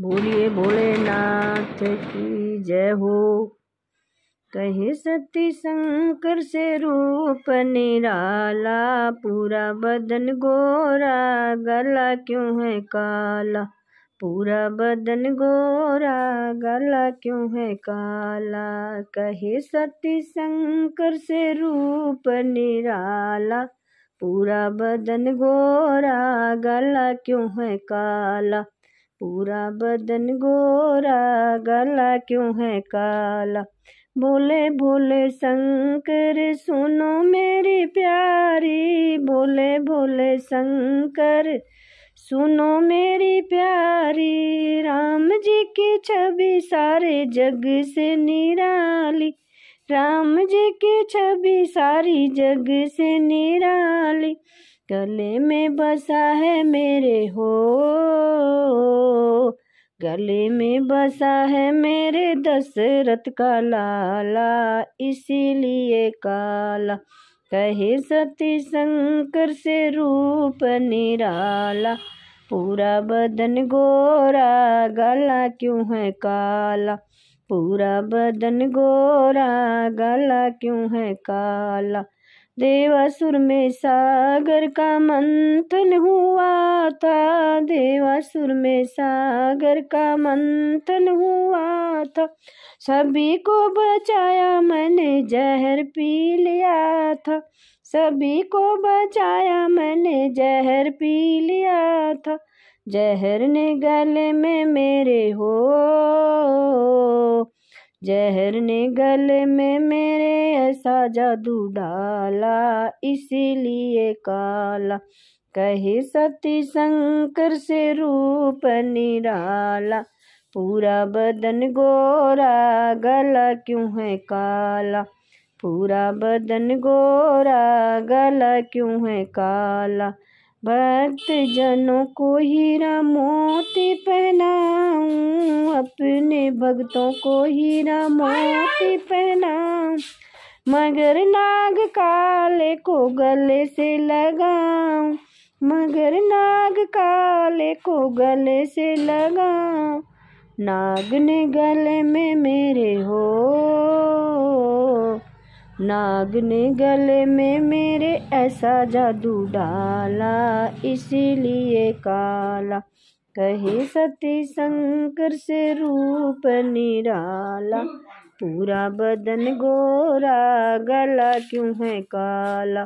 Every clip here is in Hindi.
बोलिए भोलेनाथ की जय हो कहे सती शंकर से रूप निराला पूरा बदन गोरा गला क्यों है काला पूरा बदन गोरा गला क्यों है काला कहे सती शंकर से रूप निराला पूरा बदन गोरा गला क्यों है काला पूरा बदन गोरा गला क्यों है काला बोले भोले शंकर सुनो मेरी प्यारी बोले भोले शंकर सुनो मेरी प्यारी राम जी की छवि सारे जग से निराली राम जी की छवि सारी जग से निराली गले में बसा है मेरे हो गले में बसा है मेरे दशरथ का लाला इसीलिए काला कहे सती शंकर से रूप निराला पूरा बदन गोरा गला क्यों है काला पूरा बदन गोरा गला क्यों है काला देवासुर में सागर का मंथन हुआ था देवासुर में सागर का मंथन हुआ था सभी को बचाया मैंने जहर पी लिया था सभी को बचाया मैंने जहर पी लिया था जहर ने गले में मेरे हो जहर ने गले में मेरे ऐसा जादू डाला इसीलिए काला कहे सती शंकर से रूप निराला पूरा बदन गोरा गला क्यों है काला पूरा बदन गोरा गला क्यों है काला भक्त जनों को हीरा मोती पहनाऊं अपने ने भक्तों को हीरा मोती पहना मगर नाग काले को गले से लगाओ मगर नाग काले को गले से लगाओ नाग ने गले में मेरे हो नाग ने गले में मेरे ऐसा जादू डाला इसीलिए काला कहे सती शंकर से रूप निराला पूरा बदन गोरा गला क्यों है काला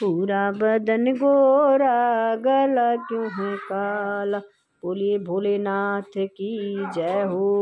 पूरा बदन गोरा गला क्यों है काला बोलिए भोलेनाथ की जय हो